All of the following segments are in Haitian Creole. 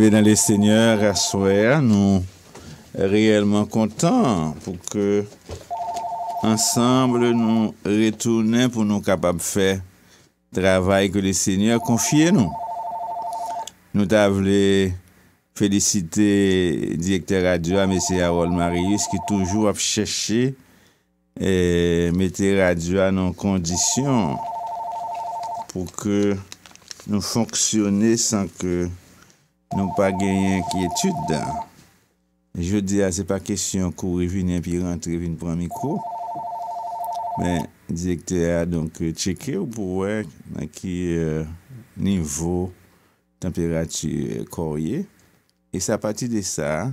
bien dans le Seigneur, à soir, nous réellement contents pour que ensemble nous retournions pour nous capables faire le travail que le Seigneur confie à nous. Nous t'avons féliciter directeur radio à M. Harold Marius qui toujours a cherché et eh, mettre radio à nos conditions pour que nous fonctionnions sans que nou pa genyen ki etude da. Je di a, ah, se pa kesyon kou revine pi rentre vine pran mikou, men, di ekte a, ah, donk cheke ou pou wèk nan ki euh, nivou temperatü korye. E sa pati de sa,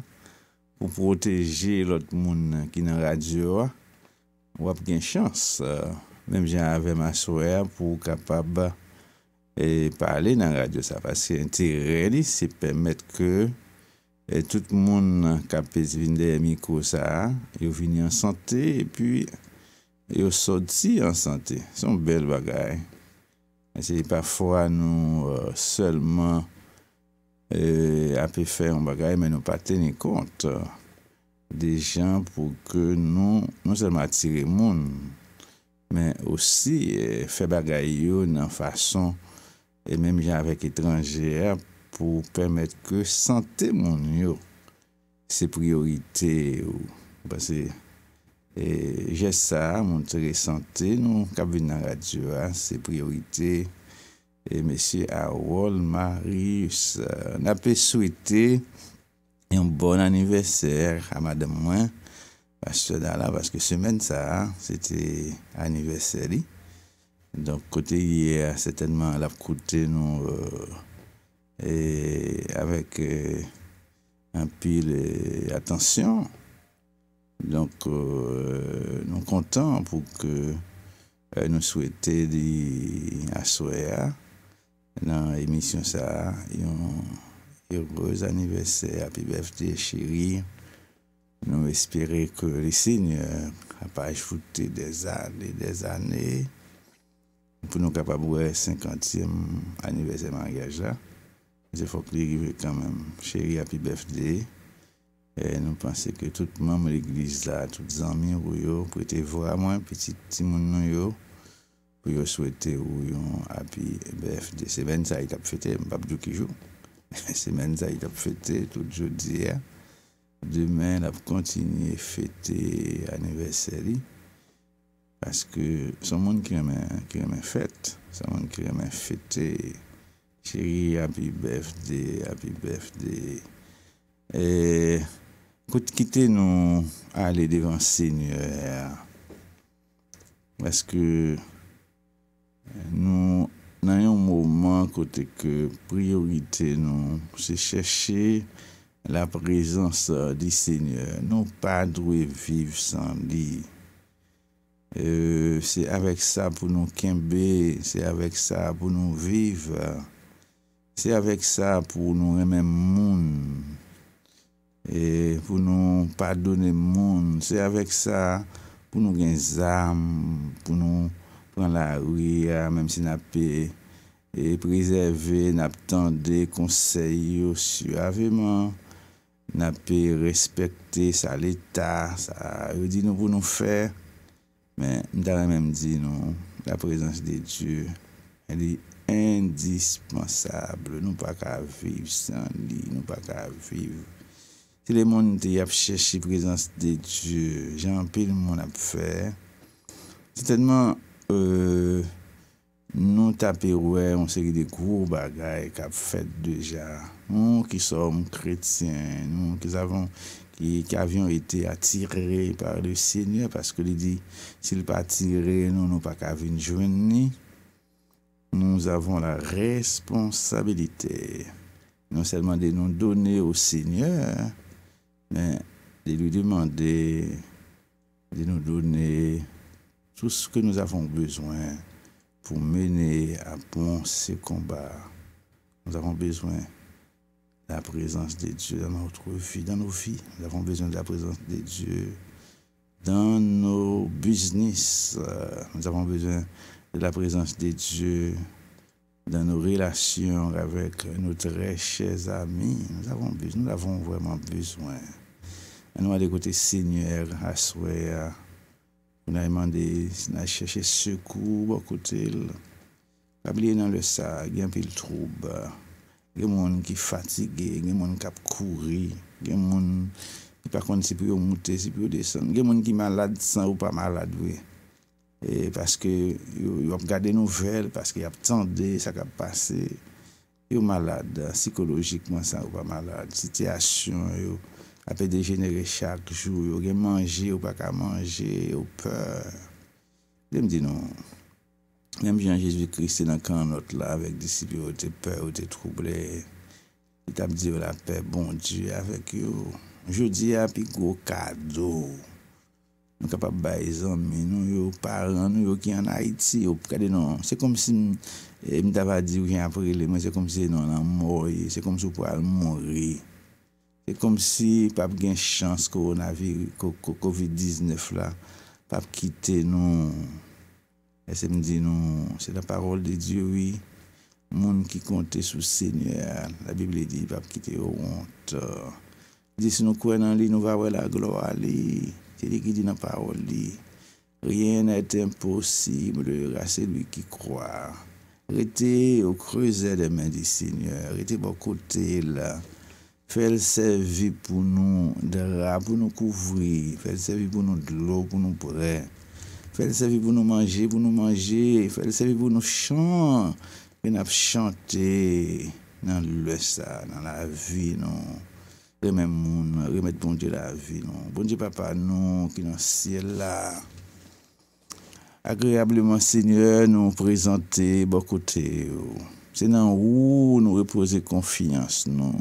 pou proteje lot moun ki nan radyo, wap gen chans. Menm jen ave maswe pou kapab e pale nan radyo sa. Pase yon ti relis se pemet ke... e tout moun kapes vinde emiko sa... yo vini an sante... epi yo soti an sante. Son bel bagay. E se yon pafwa nou... selman... api fe yon bagay... men nou pa teni kont... de jan pou ke nou... nou selman atire moun... men osi... fe bagay yo nan fason... et mèm jè avèk étrangèr pou pèrmèd kè sante moun yo se priorite ou pasè. Et jè sa, moun tere sante nou kabin nan radywa se priorite. Et mèsyè Awol Marius napè souite yon bon anivesèr a mèdè mwen, pasè dè alè, pasè kè semen sa, sè te anivesèri. Donc, côté, certainement à a certainement la côté, nous, euh, et avec euh, un pile attention. Donc, euh, nous comptons pour que euh, nous souhaiter à Soya, dans l'émission ça, un heureux anniversaire, happy birthday, chérie. Nous espérons que les signes n'ont pas échoué des années, des années pour nous capables de 50e anniversaire de mariage là. Il faut que arrive quand même, chérie, happy birthday. Et nous pensons que tout le monde de l'église là, tous les amis, pour prêter vraiment petit petit monde, pour souhaiter un happy birthday. C'est même ça qui a fêté, je ne sais pas qui joue. C'est même ça qui a fêté tout jeudi. Hein. Demain, on continuer à fêter l'anniversaire. paske son moun ki remen fèt, son moun ki remen fètè, chéri, api bevdè, api bevdè, e kote kite nou alè devan sènyèr, paske nou nan yon mouman kote ke priorite nou, se chèche la prezans di sènyèr, nou pa drouè viv san li, Euh, se avek sa pou nou kenbe, se avek sa pou nou vive, se avek sa pou nou reme moun, e pou nou padone moun, se avek sa pou nou gen zarm, pou nou pran la ria, mem se nape preseve, nape tende konseyo suaveman, nape respekte sa leta, sa e di nou pou nou fey. Men, mi ta la menm di nou, la prezans de Diyo, el di indispensable, nou pa ka aviv san li, nou pa ka aviv. Ti le moun nou te yap cheshi prezans de Diyo, jan pil moun ap fe. Ti tenman nou tapirwe, nou se ki de kou bagay ka ap fet deja. Nou ki som kretien, nou ki zavan... et qui avions été attirés par le Seigneur parce que lui dit s'il pas attiré nous n'avons pas qu'à venir nous avons la responsabilité non seulement de nous donner au Seigneur mais de lui demander de nous donner tout ce que nous avons besoin pour mener à bon ce combat nous avons besoin la présence de Dieu dans notre vie, dans nos vies. Nous avons besoin de la présence de Dieu dans nos business. Nous avons besoin de la présence de Dieu dans nos relations avec nos très chers amis. Nous avons besoin, nous avons vraiment besoin. Nous allons écouter Seigneur, à souhait. Nous avons demandé, nous avons cherché secours, beaucoup de dans le sac, il y un peu trouble. Gè moun ki fatige, gè moun kap kouri, gè moun ki malade san ou pa malade wè. E paske yon ap gade nouvel, paske yon ap tende, sa kap pase. Yon malade, psikolojikman san ou pa malade. Siti asyon, yon apè degenere chak chou, yon gè manje ou pa ka manje, yon pèr. Jè m di nou. Nem jen Jezvi Kristi nan kan not la vek disipi yo te pe, yo te trouble. E tap diwe la pe, bon diwe avek yo. Jodi api kwo kado. Mwen kap ap bay zanmen nou yo paran nou yo ki an Haiti yo. Pwede nou, se kom si mwen dava di wè jen aprele, mwen se kom si nou nan mori. Se kom si wè pou al mori. Se kom si pap gen chans koronavi, kovid-19 la. Pap kite nou. Et me dit, non, c'est la parole de Dieu, oui, monde qui qui sur le Seigneur, la Bible dit, va ki te honte. Di si nous croyons en lui, nous va voir la gloire, lui. C'est qui dit dit la parole, Rien n'est impossible à celui qui croit. Restez au creuset des mains du Seigneur, restez à côté là. Faites servir pour nous de pour nous couvrir, faites servir pour nous de l'eau, pour nous prêter. Fè lè sèvi pou nou manje, pou nou manje, fè lè sèvi pou nou chan, fè n ap chante nan lè sa, nan la vi, nan. Remè moun, remè bon die non, bon oh. non. la vi, nan. Bon die papa, nan, ki nan siè la. Agreableman, seigneur, nou prezante bokote, ou. Se nan ou nou repose konfinyans, nan.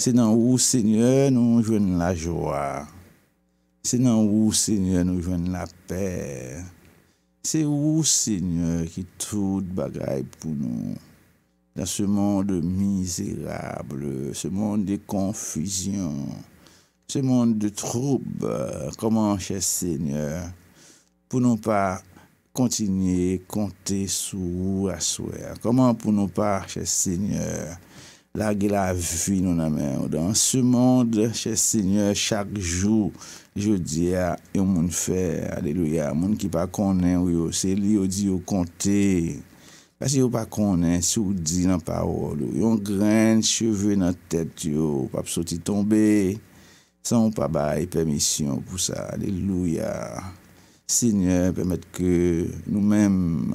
Se nan ou, seigneur, nou jwen la jwa. C'est dans où, Seigneur, nous jouons la paix C'est où, Seigneur, qui tout bagaille pour nous Dans ce monde misérable, ce monde de confusion, ce monde de trouble comment, cher Seigneur, pour nous pas continuer compter sur vous à Comment pour nous pas, cher Seigneur, larguer la vie nous dans dans ce monde cher Seigneur chaque jour je dis à un monde fait alléluia monde qui pas connaît pas, oh, c'est lui qui oh, dit au oh, compter parce qu'il pas connaît si dit dans parole un grain de cheveux dans tête peut pas sortir tomber sans pas bailler permission pour ça alléluia Seigneur permettez que nous-mêmes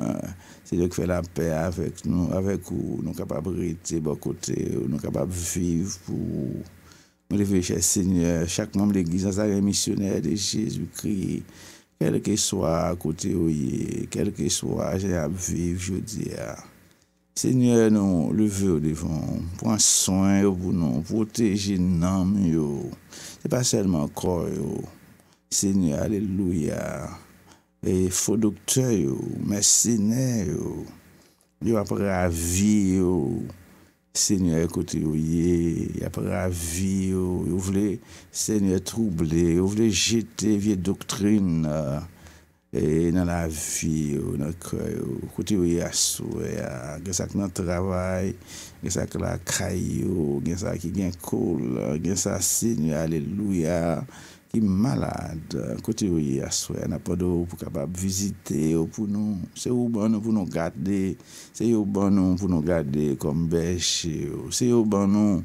c'est qui faire la paix avec nous, avec nous, nous capables de rester côté, nous capables de vivre pour nous cher Seigneur, chaque membre de l'Église, ça un missionnaire de Jésus-Christ, quel que soit côté où quel que soit, j'ai à vivre, je dis. Seigneur, nous levons devant, prends soin pour nous, protégez nous, c'est pas seulement corps, Seigneur, Alléluia. E foudokte yo, mersine yo, yo apre a vi yo, se nye kote yo ye, apre a vi yo, yo vle se nye trouble, yo vle jete vie doktrine e nan la vi yo, nan kote yo, kote yo ye aswe ya. Gen sak nan travay, gen sak la kray yo, gen sak ki gen kol, gen sak se nye aleluya. Ki malade, kote yo yi aswe, na podo yo pou kapab vizite yo pou nou. Se yo ban nou pou nou gade, se yo ban nou pou nou gade kom beshe yo. Se yo ban nou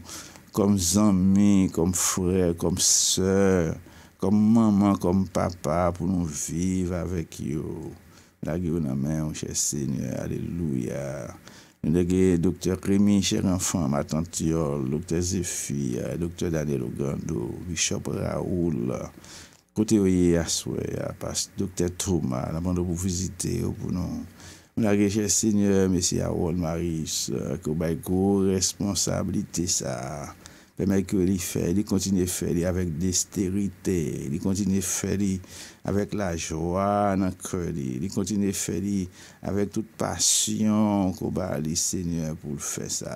kom zami, kom fre, kom sè, kom maman, kom papa pou nou vive avèk yo. Nagi yo nan men yo, Che Seigneur, aleluya. Yon dege Dr. Kremi, chèk anfan, matan tiyol, Dr. Zephi, euh, Dr. Daniel Ogando, Bishop Raoul, Kote Oye Yaswe, Dr. Trouma, naman do pou vizite yo pou non. nou. Yon dege chèk seigneur, Mesi Aoun Maris, kou euh, bay kou responsabili te sa, pèmè kou li fè, li kontine fè, li avèk desterite, li kontine fè, li... avèk la jwa nan kredi, li kontine fè li avèk tout pasyon kou ba li sènyè pou fè sa.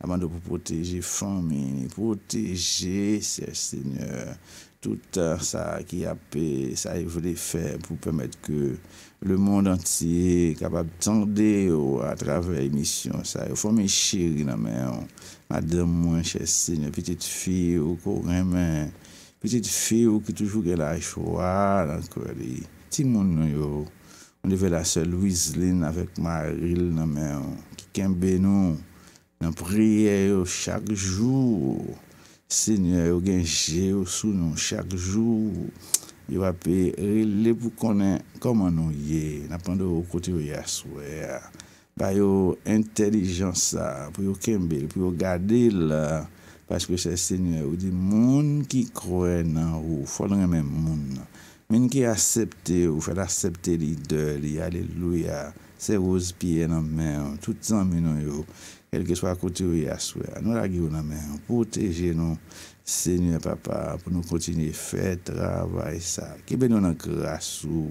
Amman nou pou proteje fòmè, proteje sè sènyè, tout tèr sa ki apè, sa y vle fè pou pèmèt kè le moun an tiye kapab tande yo a travèl misyon sa. Fòmè chèri nan mè an, madè mwen chè sènyè, pitè t'fi yo kò remè, Petit fè ou ki toujou gè la a choua nan kwa li. Ti moun nou yo, moun de ve la sè Louise Lynn avèk ma ril nan men, ki kèmbe nou nan priye yo chak jou, sènyè yo genjè yo sou nou chak jou, yo apè ril le pou konen koman nou ye, nan pandè yo kote yo yaswe, ba yo entelijansa pou yo kèmbe, pou yo gade la, Paske chè Seigne ou di moun ki kroè nan ou. Fondre men moun nan. Men ki asepte ou fèl asepte li de li aleluya. Se rose piye nan men. Tout san menon yo. Kèl ke swa kote ou ya swè. Nou la gi ou nan men. Potèje nou Seigne papa. Pou nou kontinye fè travay sa. Ki ben nou nan krasou.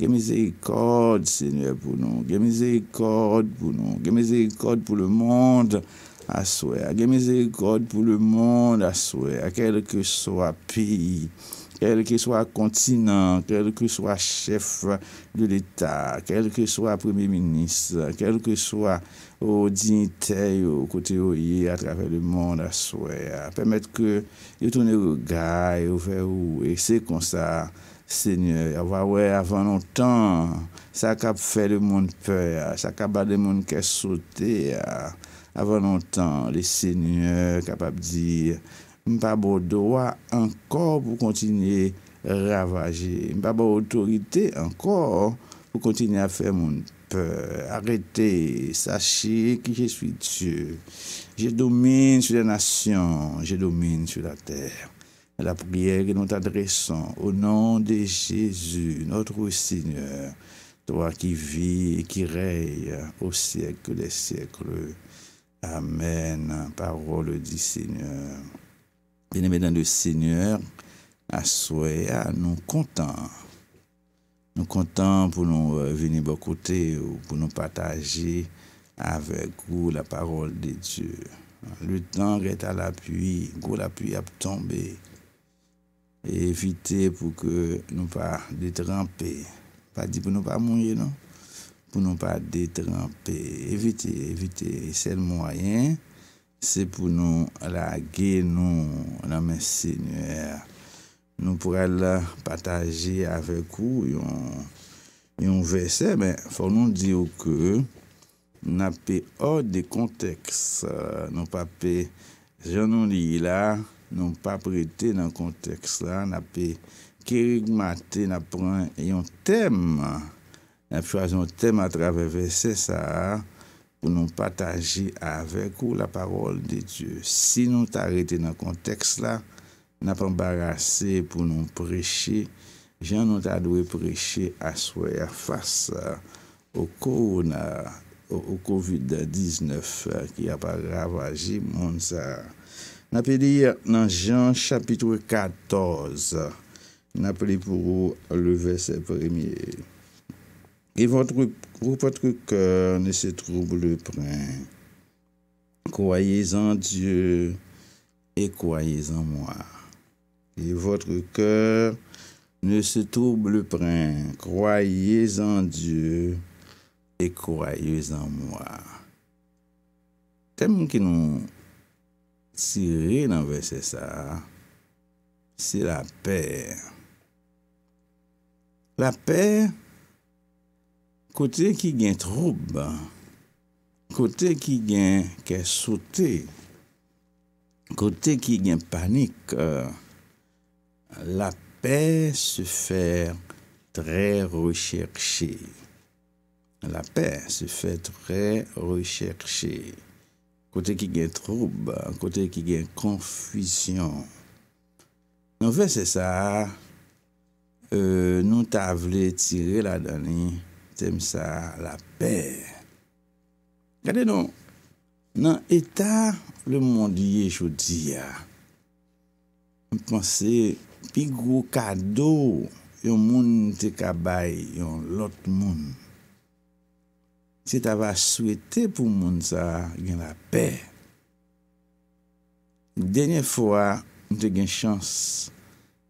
Gèmize i kòd Seigne pou nou. Gèmize i kòd pou nou. Gèmize i kòd pou le moun nan. Aswe, gemize god pou le moun aswe Kèl ke so a pi, kèl ke so a kontinant Kèl ke so a chef de l'Etat Kèl ke so a premi minis Kèl ke so a o djinte yo kote yo ye A trave le moun aswe Permet ke yo touni yo ga Yo fe ou, e se kon sa Senye, ava we avan an tan Sa kap fe de moun pe Sa kap ba de moun ke sote avant longtemps, les seigneurs capables de dire, pas bon droit encore pour continuer à ravager, pas autorité encore pour continuer à faire mon peur. Arrêtez, sachez que je suis Dieu. Je domine sur les nations, je domine sur la terre. La prière que nous t'adressons au nom de Jésus, notre Seigneur, toi qui vis et qui règne au siècle des siècles. Amen. Parole du Seigneur. Bien-aimés dans le Seigneur, à ah, nous contents. Nous content pour nous euh, venir de côté, pour nous partager avec vous la parole de Dieu. Le temps est à l'appui, l'appui à tomber. Et éviter pour que nous pas tremper. Pas dit pour nous pas mouiller non? pou nou pa detrempi, eviti, eviti. Se l mwayen, se pou nou la genou, la mè sènyè. Nou pou al la patajè avè kou yon vè sè, fòr nou diyo kè, n apè or de konteks, nou pa pe janon li la, nou pa prete nan konteks la, n apè kerigmate nan pran yon teme, nous choisi un thème à travers verset ça pour nous partager avec vous la parole de Dieu. Si nous t'arrêtons dans ce contexte-là, nous pas embarrassé pour nous prêcher. Jean nous a dû prêcher à soi face au corona, au, COVID-19 qui a ravagé le monde. Nous avons dire dans Jean chapitre 14, nous avons pour le verset premier. Et votre, cœur euh, ne se trouble point. Croyez en Dieu et croyez en moi. Et votre cœur ne se trouble point. Croyez en Dieu et croyez en moi. Thème qui nous tire dans verset ça, c'est la paix. La paix côté qui trouble, trouble côté qui gagne sauté côté qui qui gagne panique, euh, la paix se fait très recherchée. La paix se fait très recherchée. Côté qui gagne trouble, côté qui gagne confusion. En fait, c'est ça. Euh, nous t'avons tiré la dernière tem sa la pè. Gade nou, nan etat le mondye chou diya, mpansè pi gwo kado yon moun te kabay yon lot moun. Se ta va souwete pou moun sa gen la pè, denye fwa, mte gen chans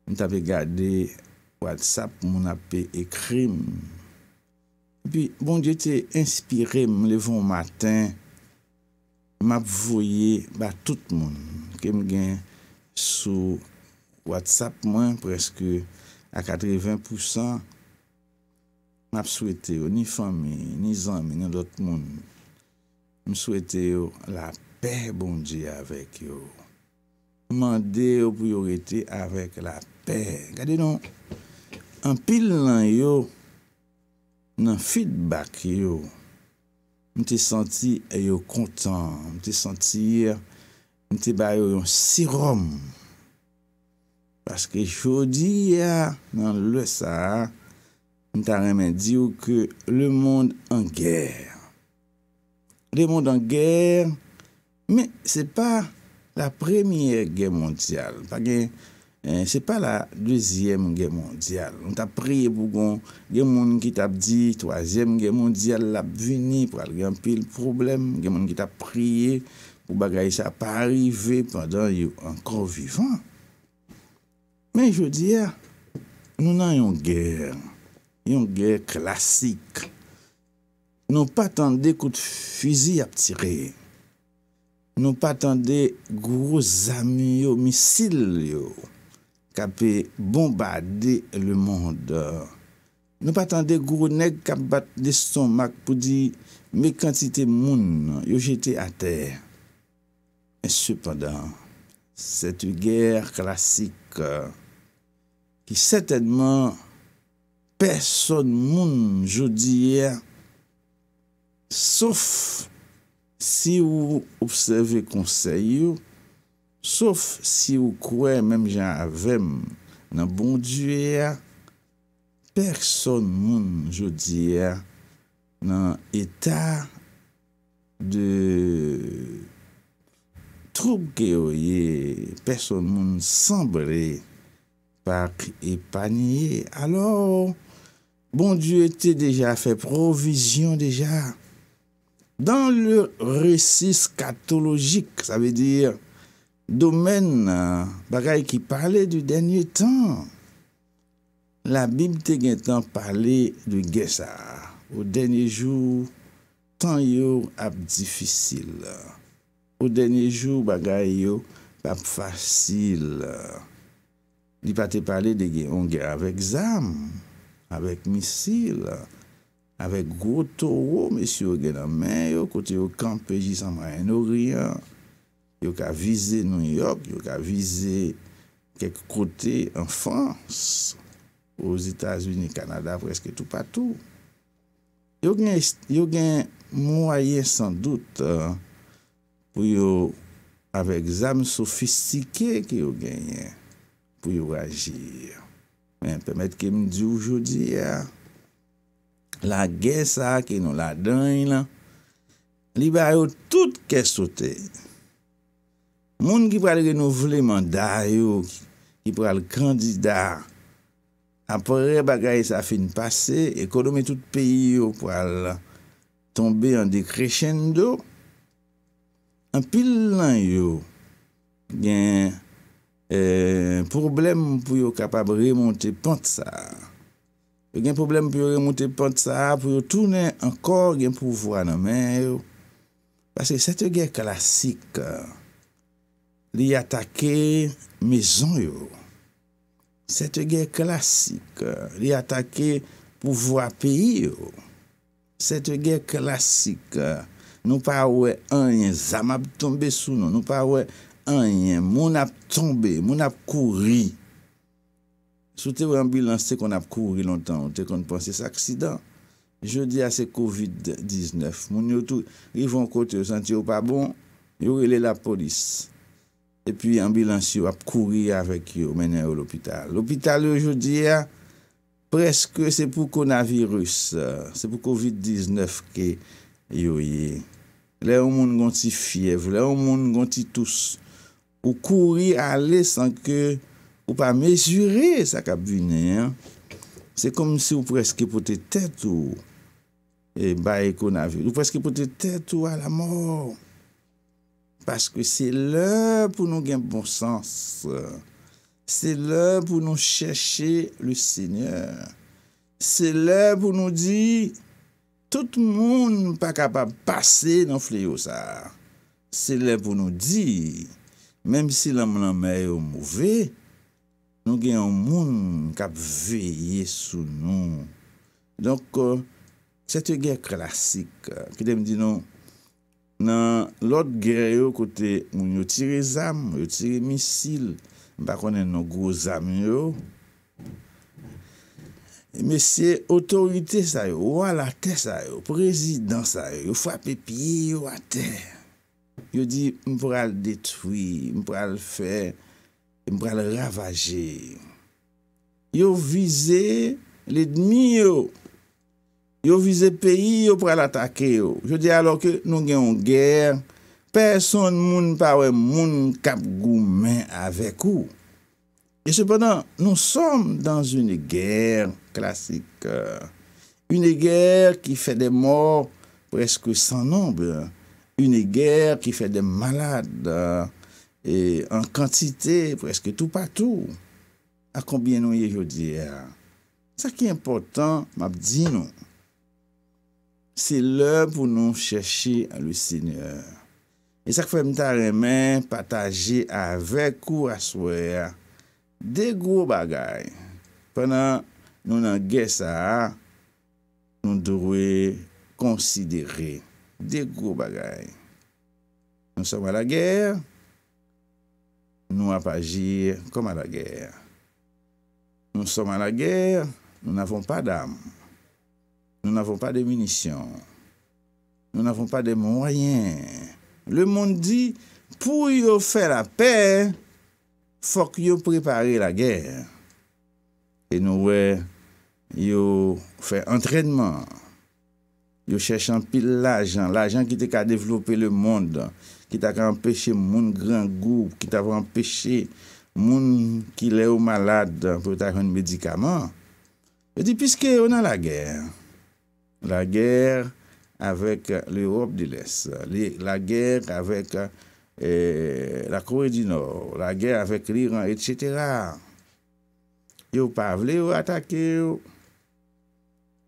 mta ve gade WhatsApp moun apè ekrim Pi, bon je te inspirem le von matin, map voye ba tout moun, ke m gen sou WhatsApp mwen preske a 80%, map souwete yo ni fami, ni zami, ni dot moun. M souwete yo la pey bon je avek yo. Mande yo priorite avek la pey. Gade non, an pil lan yo, nan feedback yo, m te santi eh, yo kontan, m te santi yo, m te bay yo yon sirom. Paske chodi ya nan lè sa, m ta remè di yo ke le moun an gèr. Le moun an gèr, mè se pa la premiè gèr moun tial. Pagè, Eh, Se pa la dwezyem gen mondial. Non ta priye pou gon gen mondi ki tap di, twazyem gen mondial lap vini pou al gen pil problem, gen mondi ki tap priye pou bagay sa pa arrive pandan yo ankon vivan. Men yo diya, nou nan yon gen, yon gen klasik, nou patande kout fuzi ap tire, nou patande gwo zami yo, misil yo, ka pe bombade le monde. Nou patande gounèk kap bat de son mak pou di, me kantite moun yo jete a ter. En supandant, setu ger klasik, ki setenman, person moun jodiye, sof si ou observe konsey yo, Sòf si ou kouè mèm jan avèm nan bondjouè ya, person moun, jò diè, nan etat de troup gè ou ye, person moun sanbre, pak e panye, alò, bondjouè te deja fè provijyon deja, dan lè resis katologik, sa vè diè, Domen, euh, bagay ki pale du denye tan. La bim te gen tan pale du gesa. Ou denye jou, tan yo ap difisil. Ou denye jou, bagay yo, ap fasil. Li pate pale de gen, on gen avek zam, avek misil. Avek gwo toro, mesyo gen anmen yo, kote yo kanpeji san mayen oriyan. Yo ka vize New York, yo ka vize kek kote en France, ou os Itaz-Uni, Kanada, preske tout patou. Yo gen mou a ye san dout euh, pou yo ave exam sofistike ke yo genye pou yo agye. Men, pemet kem di ou jodi, euh, la gesa ke nou la denye, li ba yo tout kè soteye. Moun ki pral renouvle manda yo... Ki pral kandida... Apre bagay sa fin pase... E konome tout peyi yo pral... Tombe an de kreshen do... An pil lan yo... Gen... E... Problem pou yo kapab remonte pante sa... Gen problem pou yo remonte pante sa... Pou yo toune ankor gen pouvo ananmen yo... Pase sete gen klasik... Li atake mezon yo. Sete gen klasik. Li atake pouvo api yo. Sete gen klasik. Nou pa we an yen. Zama ap tombe sou nou. Nou pa we an yen. Moun ap tombe. Moun ap kouri. Sou te wè an bilans te kon ap kouri lontan. Ou te kon panse sa aksidan. Je di a se COVID-19. Moun yo tou. Li von kote yo. Santi yo pa bon. Yo wè le la polis. Moun yo tou. Epi yon bilans yo ap kouri avek yo menen yo l'opital. L'opital yo jodi ya preske se pou konavirus. Se pou COVID-19 ke yo ye. Le ou moun ganti fiev, le ou moun ganti tous. Ou kouri ale san ke ou pa mezuri sa kabine. Se kom si ou preske pote tet ou. E bay konavirus. Ou preske pote tet ou a la mor. Paske se lè pou nou gen bon sens. Se lè pou nou chèche lè seigneur. Se lè pou nou di, tout moun pa kapab pase nan fleyo sa. Se lè pou nou di, menm si lèm nan mè yo mouvè, nou gen yon moun kap veye sou nou. Donk, se euh, te gen klasik, ki euh, dem di nou, nan lot gere yo kote moun yo tire zam, yo tire misil, mpa konen nou gro zam yo, e mwen se otorite sa yo, wala te sa yo, prezident sa yo, yo fwape piyo a te, yo di mpwa l detwi, mpwa l fe, mpwa l ravaje, yo vize le dmi yo, Yo vize peyi, yo pral atake yo. Yo di alor ke nou gen yon ger, person moun pawe moun kap goumen avek ou. E sepadan, nou som dan zune ger klasik. Euh, une ger ki fe de mor preske san nombre. Une ger ki fe de malade. Euh, e an kantite preske tou patou. A konbyen nou ye yo di. Euh, sa ki important, map di nou. Se lè pou nou chèchi a lui sinyeur. E sak fèm ta remè patajé avèk ou aswè de gwo bagay. Pè nan nou nan gè sa, nou drouè konsidere de gwo bagay. Nou som an la gèr, nou apajir kom an la gèr. Nou som an la gèr, nou n'avon pa damm. Nou n'avon pa de munisyon, nou n'avon pa de mwoyen. Le moun di, pou yo fè la pè, fòk yo prepare la gèr. E nou wè, yo fè entrenman, yo chèch an pi l'ajan, l'ajan ki te ka devlopè le moun, ki ta ka empèche moun gran goup, ki ta va empèche moun ki lè ou malade pou ta kwen medikaman. Yo di, piske yo nan la gèr. La gèr avèk l'Europe di lès, la gèr avèk eh, la Kouré di Nord, la gèr avèk l'Iran, etc. Yo pav, le yo atake yo,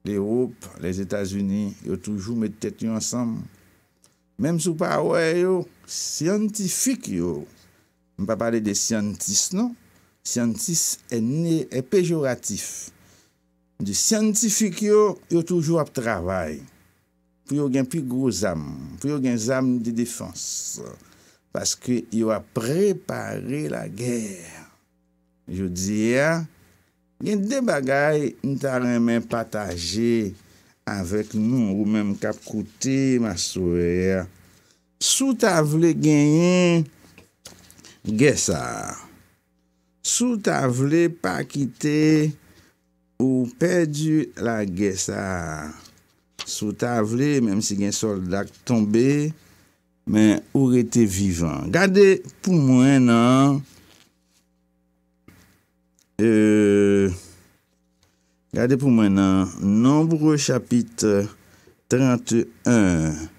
l'Europe, les Etats-Unis, yo toujou mette tèt yo ansam. Mem sou pav, yo, scientifique yo, m pa pale de scientiste non, scientiste e pejoratif yo. Di sientifik yo, yo toujou ap travay. Pou yo gen pi gro zanm, pou yo gen zanm di defans. Paske yo ap repare la ger. Yo di ya, gen debagay nita remen pataje avèk nou ou menm kap koute masowe. Sou ta vle genyen, gesa. Sou ta vle pa kite... Ou pèdou la gè sa sotavlè, mèm si gen soldat tombe, mèm ou rete vivan. Gade pou mwen nan, euh, Gade pou mwen nan, Nombro chapit 31,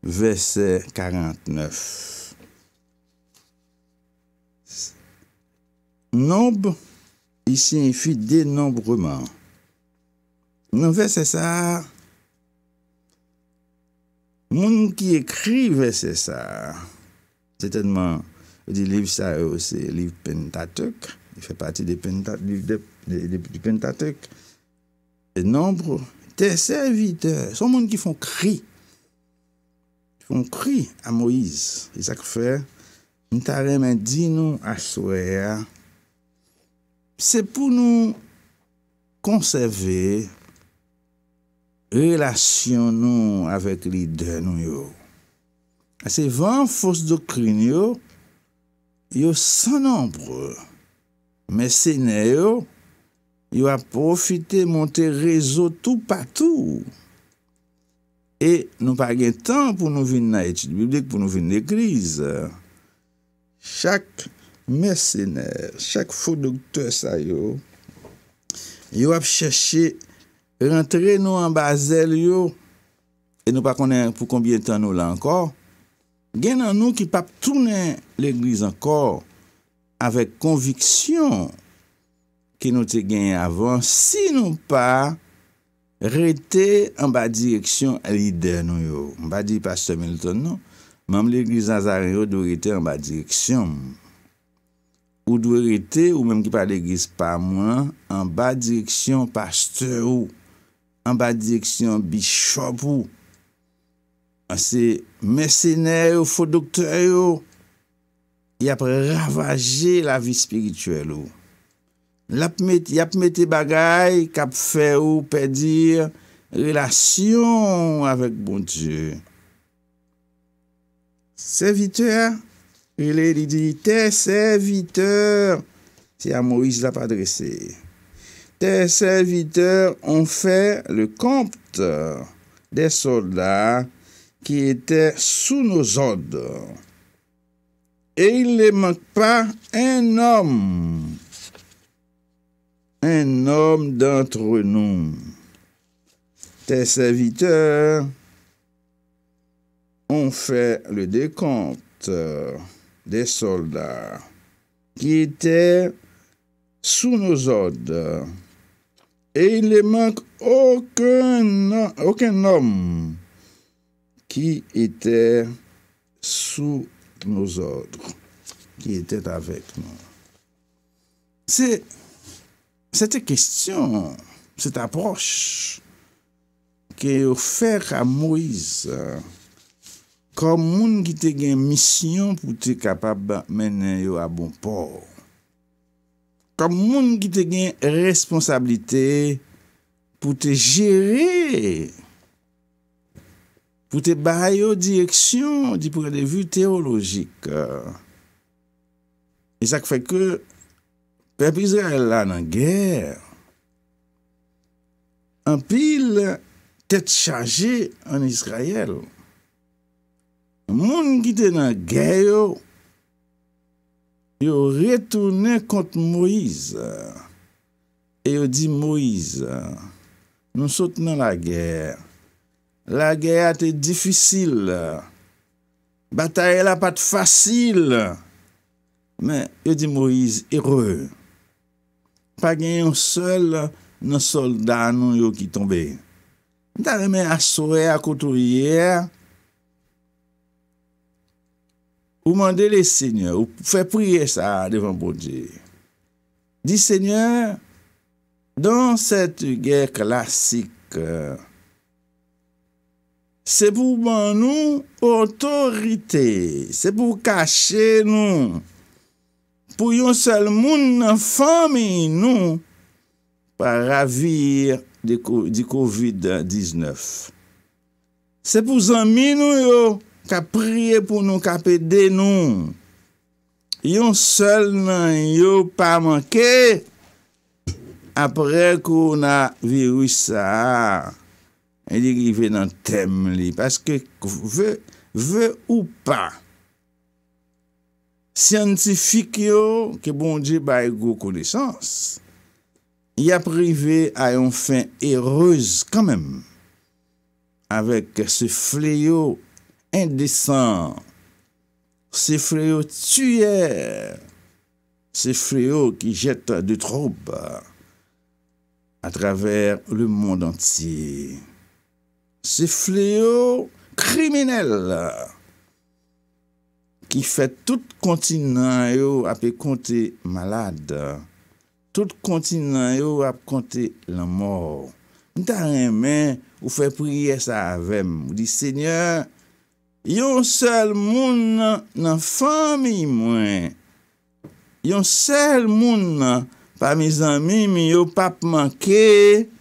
verset 49. Nombro, Isi enfi denombreman. Non ve se sa. Moun ki ekri ve se sa. Se tenman. Di liv sa e ose. Liv pentatek. Fe pati di pentatek. Enombre. Te se evite. Son moun ki fon kri. Fon kri a Moise. E sak fe. Ntare men di nou aswe ya. se pou nou konserve relasyon nou avèk lidè nou yo. Se van fòs do krin yo, yo san anpre. Mè sè nè yo, yo ap profite monte rezo tout patou. E nou pa gen tan pou nou vin nan etit biblik pou nou vin de kriz. Chak mercèner, chèk fò doktè sa yo, yo ap chèche rentre nou an bazèl yo, e nou pa konè pou konbyen tan nou la ankor, gen nan nou ki pap tounen l'Eglise ankor, avèk konviksyon ki nou te genye avon, si nou pa rete an ba direksyon l'ide nou yo. Mba di Pastor Milton nou, mbèm l'Eglise Nazare yo dou rete an ba direksyon mbèm. ou dwe rete, ou menm ki pale gris pa mwen, an ba direksyon paste ou, an ba direksyon bichop ou, an se mersenè ou fò doktè ou, yap ravaje la vi spirituel ou. Yap mete bagay kap fè ou pe dir relasyon avèk bon dje. Se vitè? Il dit, tes serviteurs, c'est à Moïse l'a pas adressé, tes serviteurs ont fait le compte des soldats qui étaient sous nos ordres. Et il ne manque pas un homme, un homme d'entre nous. Tes serviteurs ont fait le décompte des soldats qui étaient sous nos ordres. Et il ne manque aucun, homme qui était sous nos ordres, qui était avec nous. C'est Cette question, cette approche qui est offerte à Moïse, kom moun ki te gen misyon pou te kapab menen yo a bon por. Kom moun ki te gen responsabilite pou te jere, pou te baray yo direksyon di pou gadevu teologik. E sak fek ke, pepizre la nan gèr, an pil tèt chaje an Israel. Moun ki te nan gen yo, yo retounen kont Moise. E yo di Moise, nou sot nan la gen. La gen ate difisil. Batae la pat fasil. Men yo di Moise, ero. Pa gen yo sel, nan soldan nou yo ki tombe. Nan reme asoe akotou yey, Ou mande le seigneur, ou fè priye sa devan bon di. Di seigneur, dan sete gè klasik, se pou ban nou otorite, se pou kache nou, pou yon sel moun nan fami nou, par avir di COVID-19. Se pou zanmi nou yo, ka priye pou nou, ka pede nou. Yon sol men, yon pa manke, apre kou na viwisa a, yon di ki ve nan tem li, paske ve ou pa. Sientifik yo, ki bon di bay go kou desans, yon prive ayon fin eroze kanmen, avek se fle yo indesan, se fleyo tuyer, se fleyo ki jete de troub, a traver le mond an ti, se fleyo krimenel, ki fè tout konti nan yo api konti malade, tout konti nan yo api konti la mor, ni ta ren men ou fè priye sa avèm, ou di seigneur, Yon sel moun nan fami mwen. Yon sel moun nan pa miz anmi mi yo pa pmanke. Yon sel moun nan pa miz anmi mi yo pa pmanke.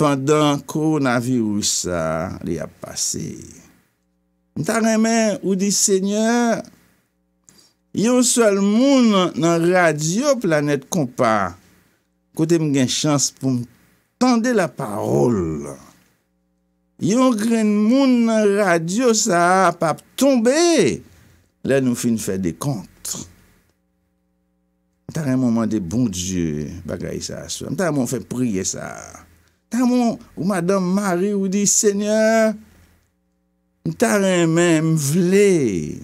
Pendan kon avi ou sa li ap pase. Mta remen ou di seigneur. Yon sel moun nan radio planet kompa. Kote m gen chans pou m tende la parol. Yon kren moun nan radyo sa, pap tombe, la nou fin fè de kontre. Mwen tarè moun mande bon djè bagay sa sou. Mwen tarè moun fè priye sa. Tarè moun ou madame mari ou di seigneur, mwen tarè mwen mvle.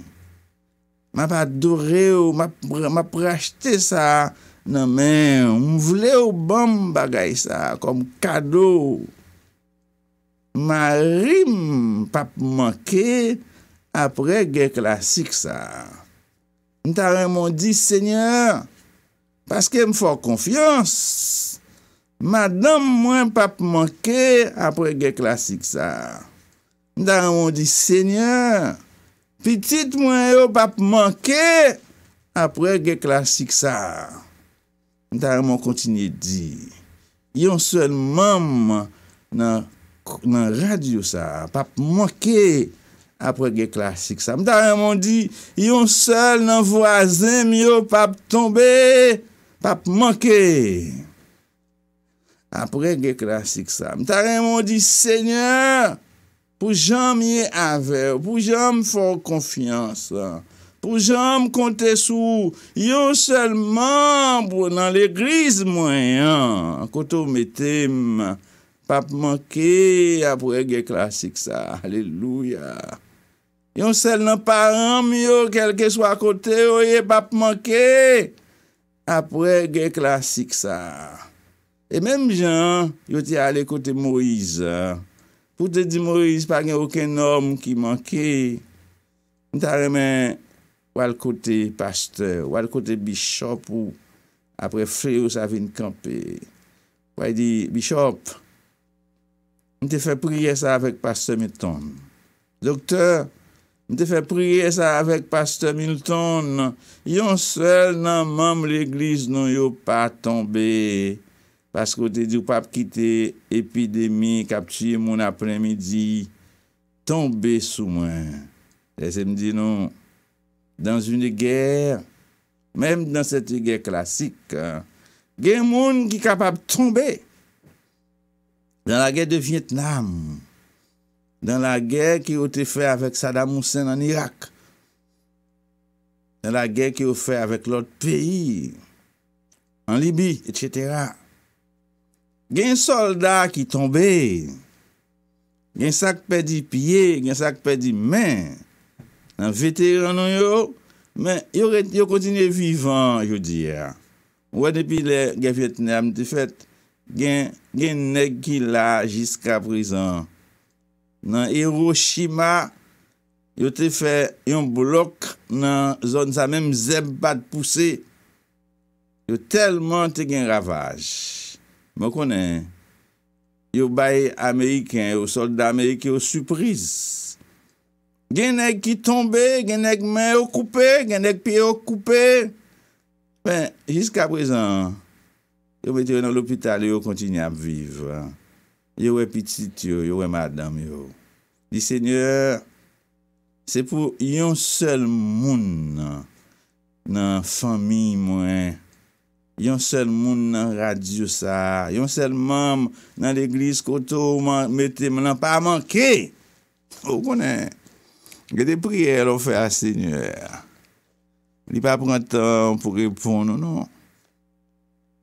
Mwen pa adore ou mwen pa prachte sa, nan mwen mvle ou bom bagay sa, kom kado mwen. Ma rim pape manke apre ge klasik sa. M ta remon di, seigneur, paske m fok konfiyans, ma dam mwen pape manke apre ge klasik sa. M ta remon di, seigneur, pitit mwen yo pape manke apre ge klasik sa. M ta remon kontinye di, yon selman m nan klasik nan radyou sa, pap mwake apre ge klasik sa. Mta remon di, yon sel nan vwa zem yo, pap tombe, pap mwake. Apre ge klasik sa. Mta remon di, seigneur, pou jom ye ave, pou jom fok konfians, pou jom kontesou, yon sel membre nan l'eglise mwen yon. Koto metem mwen Pape manke, apre ge klasik sa. Alleluya. Yon sel nan param yo, kelke swa kote, oye, pape manke. Apre ge klasik sa. E menm jan, yo te ale kote Moise. Pote di Moise, pa gen oken om ki manke. Nta remen wale kote pasteur, wale kote bishop ou apre freyo sa vin kampe. Wale di bishop. m te fè priye sa avèk pastor Milton. Dokteur, m te fè priye sa avèk pastor Milton, yon sel nan mam l'eglise nou yo pa tombe, paskote di ou pap kite epidemi kapchye moun apremidi, tombe sou mwen. E se m di nou, dan zune gèr, mèm dan zete gèr klasik, gen moun ki kapab tombe, dan la gen de Vietnam, dan la gen ki non, yo te fè avèk Saddam Moussen an Irak, dan la gen ki yo fè avèk lòt pèyi, an Libi, etc. Gen soldat ki tombe, gen sakpe di pye, gen sakpe di men, nan veteran nou yo, men yo kontine vivan, yo dir. Ouè depi le gen Vietnam te fèt, gen nek ki la jiska prezant nan Hiroshima yo te fe yon blok nan zon sa menm zem bat puse yo telman te gen ravaj mokonen yo baye Ameriken yo solda Ameriken yo suprise gen nek ki tombe gen nek men yo koupe gen nek pi yo koupe pen jiska prezant Yo mette yo nan l'opital, yo kontinye ap viv. Yo we pitit yo, yo we madame yo. Di seigneur, se pou yon sel moun nan fami mwen. Yon sel moun nan radiosar. Yon sel moun nan l'eglis koto mwen mette, mwen nan pa manke. O konen, ge de prier l'on fe a seigneur. Li pa prantan pou repon nou nou.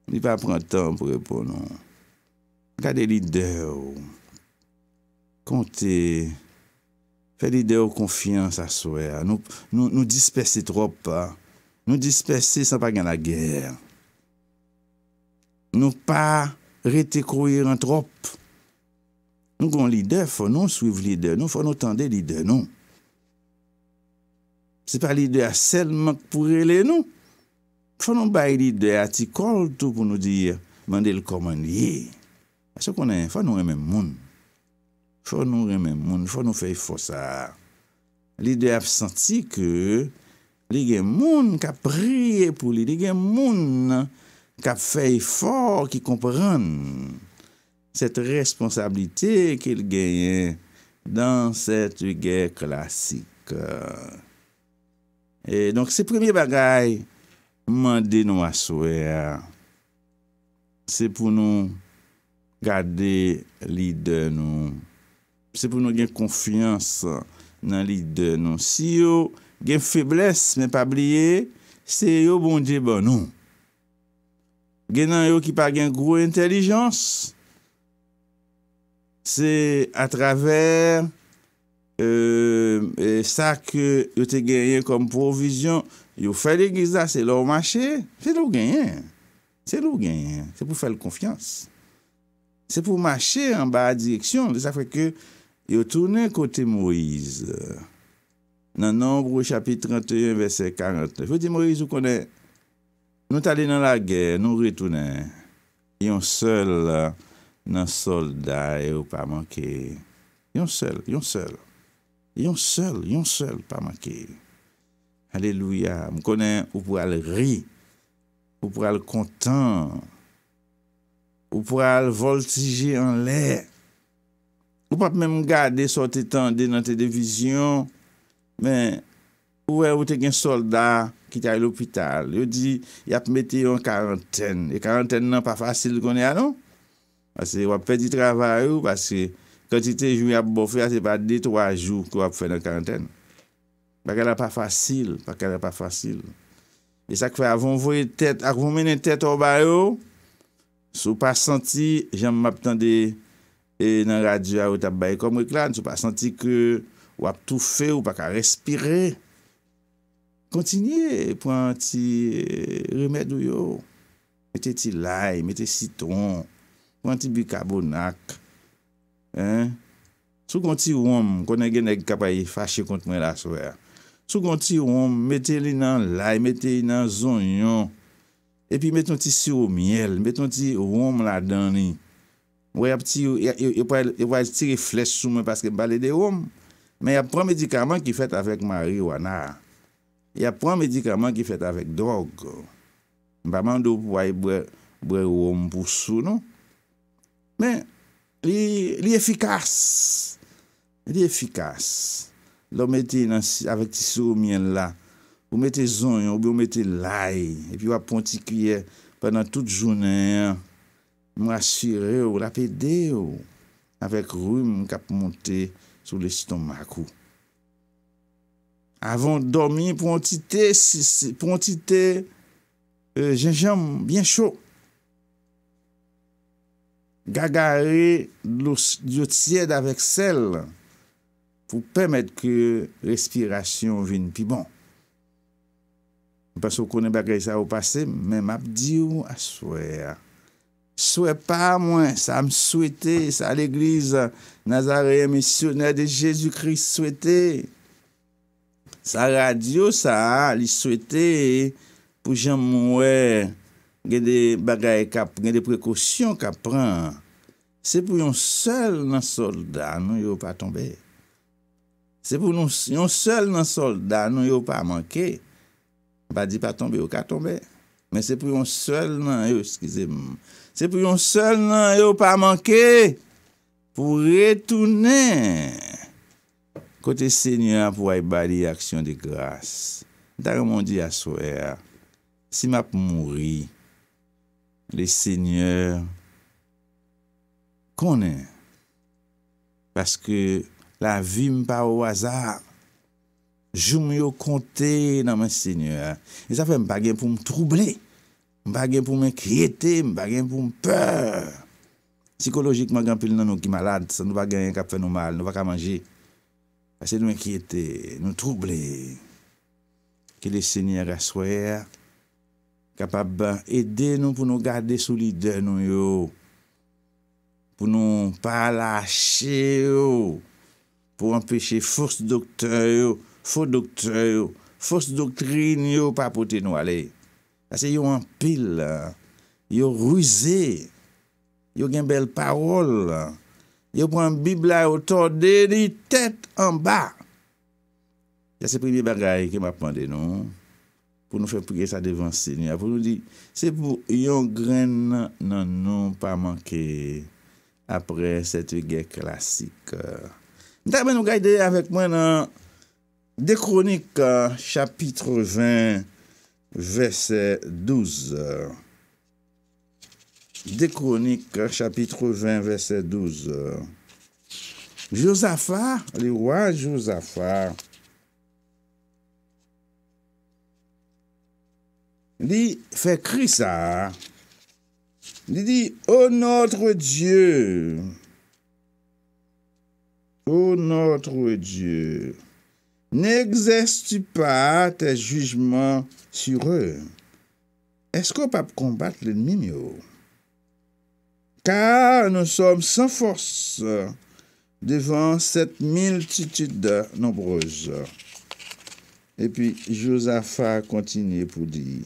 Ni pa pran tan pou repon nou. Kade lide ou. Konte. Fè lide ou konfyan sa souè. Nou dispese trop pa. Nou dispese san pa gen la gèr. Nou pa rete kouye an trop. Nou kon lide, fò nou swiv lide. Nou fò nou tande lide nou. Se pa lide a selman pou rele nou. Fon nou bay li de atikol tou pou nou di mandel komanyi. Ase konen, fon nou remen moun. Fon nou remen moun, fon nou fey fosa. Li de ap santi ke li gen moun kap priye pou li. Li gen moun kap fey fosa ki kompran set responsabilite ke li genye dan set u gen klasik. E donk se premi bagay... mande nou asowe a. Se pou nou gade li de nou. Se pou nou gen konfians nan li de nou. Si yo gen feblesse men pa bliye, se yo bonje bon nou. Gen nan yo ki pa gen groj entelijans, se a traver euh, e sa ke yo te genye kom provision Yow fè l'egiza, se lò mwache, se lò genyen. Se lò genyen. Se pou fè l'koufians. Se pou mwache an ba direksyon. Desa fè ke yow tounen kote Moïse. Nan nongro chapit 31, verset 40. Fè di Moïse ou konen, nou talen nan la gen, nou retounen. Yon sel nan solda e ou pa manke. Yon sel, yon sel. Yon sel, yon sel pa manke. Aleluya, m konen, ou pou al ri, ou pou al kontan, ou pou al voltije an lè. Ou pa mèm gade sou te tende nan te devizyon, mèm, ouè ou te gen soldat ki ta yon l'opital. Yo di, yap mette yon karenten, yon e karenten nan pa fasil konen anon. Ah pase wap pedi travay ou, pase kante te jou yap bofe, a ah, se pa dey towa jou kwa wap fè nan karenten. Pake la pa fasil, pake la pa fasil. E sak fe avonvoye tèt, ak avonmenen tèt ou bayo, euh, sou pa santi, jen m ap tande nan radya ou tab bayi komwe klan, sou pa santi ke wap toufe ou pake a respire. E kontinye, pou an ti remèd ou yo, metè ti lay, metè si ton, pou an ti bikabounak. Sou konti wom, konen gen neg kapayi fache konti mwen la souwea. Sou kon ti oum, mette li nan lay, mette li nan zonyon. E pi mette ou ti si ou miel, mette ou ti oum la dan li. Ou ya pti ou, yo pa el ti reflej sou men paske balede oum. Men ya pran medikaman ki fet avèk mari wana. Ya e pran medikaman ki fet avèk drog. Mpaman do pou wè oum pou sou nou. Men li efikas. Li efikas. Lo mette y nan si, avèk ti sou mien la. Ou mette zon yon, ou bi ou mette lay. Epi wap pon ti kliè, pè nan tout jounè, mou asyre ou lapède ou, avèk rou moun kap montè sou lè sitomak ou. Avèk dormi, pon ti te, pon ti te, euh, jen jen, byen chou. Gagare, lò tièd avèk sel. pou pèmèd kè respiration vin. Pi bon, mpèso konen bagay sa ou pase, mèm ap di ou aswè. Aswè pa mwen, sa m souwète, sa l'Eglise Nazareye Misyonè de Jésus-Christ souwète. Sa radio sa, li souwète, pou jèm mwen, gen de bagay, gen de prekosyon kapren. Se pou yon sel nan soldat, nou yon pa tombe. Se pou yon sel nan soldat, nou yo pa manke, ba di pa tombe, yo ka tombe, men se pou yon sel nan, yo, skize, se pou yon sel nan, yo pa manke, pou retounen, kote se nye ap woy bali aksyon de grase. Darouman di aswe, si map mouri, le se nye, konen, paske, la vi mpa waza, joum yo konte nan mwen seigneur. E zafen mpa gen pou mtrouble, mpa gen pou mwen kriete, mpa gen pou mpeur. Psikolojik mpa gen pou nan nou ki malade, san nou pa gen yon kap fè nou mal, nou pa ka manje. Ase nou enkriete, nou trouble. Kile seigneur aswe, kile seigneur aswe, kap ap ben ede nou pou nou gade solide nou yo, pou nou pa lache yo. pou empèche fos doktèyo, fos doktèyo, fos doktrine yo papote nou alè. Asè yo anpil, yo rwize, yo gen bel parol, yo pran bibla yo tòdè di tèt anba. Asè premiye bagay ki m apande nou, pou nou fèm pou gè sa devanse nou, pou nou di, se pou yon gren nan nou pa manke apre sete gè klasikè. D'abord, nous avec moi dans des chroniques, euh, chapitre 20, verset 12. Des chroniques, chapitre 20, verset 12. Josaphat, le roi Josaphat, il fait cri ça. Il dit, oh notre Dieu, Ô notre Dieu, n'exerce tu pas tes jugements sur eux? Est-ce qu'on peut combattre l'ennemi? Oh? Car nous sommes sans force devant cette multitude nombreuse. Et puis Josaphat continue pour dire,